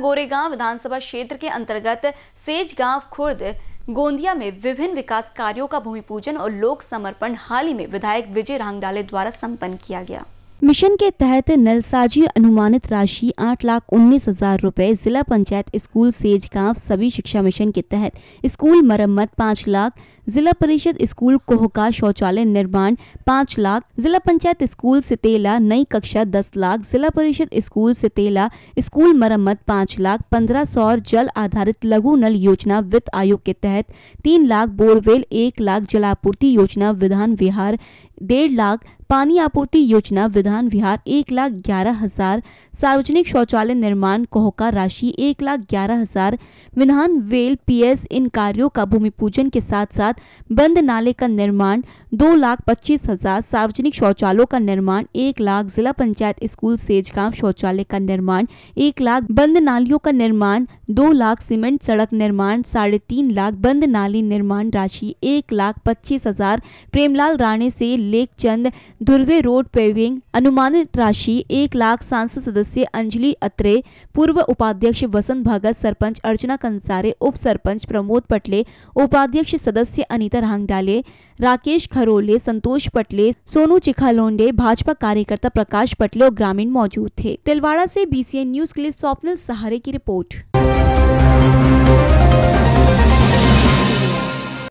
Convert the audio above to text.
गोरेगांव विधानसभा क्षेत्र के अंतर्गत सेज गांव खुर्द गोंदिया में विभिन्न विकास कार्यों का भूमि पूजन और लोक समर्पण हाल ही में विधायक विजय रांगडाले द्वारा संपन्न किया गया मिशन के तहत नलसाजी अनुमानित राशि आठ लाख उन्नीस हजार रूपए जिला पंचायत स्कूल गांव सभी शिक्षा मिशन के तहत स्कूल मरम्मत पाँच लाख जिला परिषद स्कूल कोहका शौचालय निर्माण पाँच लाख जिला पंचायत स्कूल सितेला नई कक्षा दस लाख जिला परिषद स्कूल सितेला स्कूल मरम्मत पाँच लाख पंद्रह सौर जल आधारित लघु नल योजना वित्त आयोग के तहत तीन लाख बोरवेल एक लाख जलापूर्ति योजना विधान विहार डेढ़ लाख पानी आपूर्ति योजना विधान विहार एक लाख ग्यारह हजार सार्वजनिक शौचालय निर्माण कोहका राशि एक लाख ग्यारह हजार विधान वेल पीएस इन कार्यों का भूमि पूजन के साथ साथ बंद नाले का निर्माण दो लाख पच्चीस हजार सार्वजनिक शौचालयों का निर्माण एक लाख जिला पंचायत स्कूल सेजगांव शौचालय का निर्माण एक लाख बंद नालियों का निर्माण दो लाख सीमेंट सड़क निर्माण साढ़े तीन लाख बंद नाली निर्माण राशि एक लाख पच्चीस हजार प्रेमलाल राणे से चंद दुर्वे रोड पेविंग अनुमानित राशि एक लाख सांसद सदस्य अंजलि अत्रे पूर्व उपाध्यक्ष वसंत भगत सरपंच अर्चना कंसारे उप सरपंच प्रमोद पटले उपाध्यक्ष सदस्य अनिता रांगडाले राकेश खरोले संतोष पटले सोनू चिखालोंडे भाजपा कार्यकर्ता प्रकाश पटले और ग्रामीण मौजूद थे तिलवाड़ा ऐसी बी न्यूज के लिए स्वप्निल सहारे की रिपोर्ट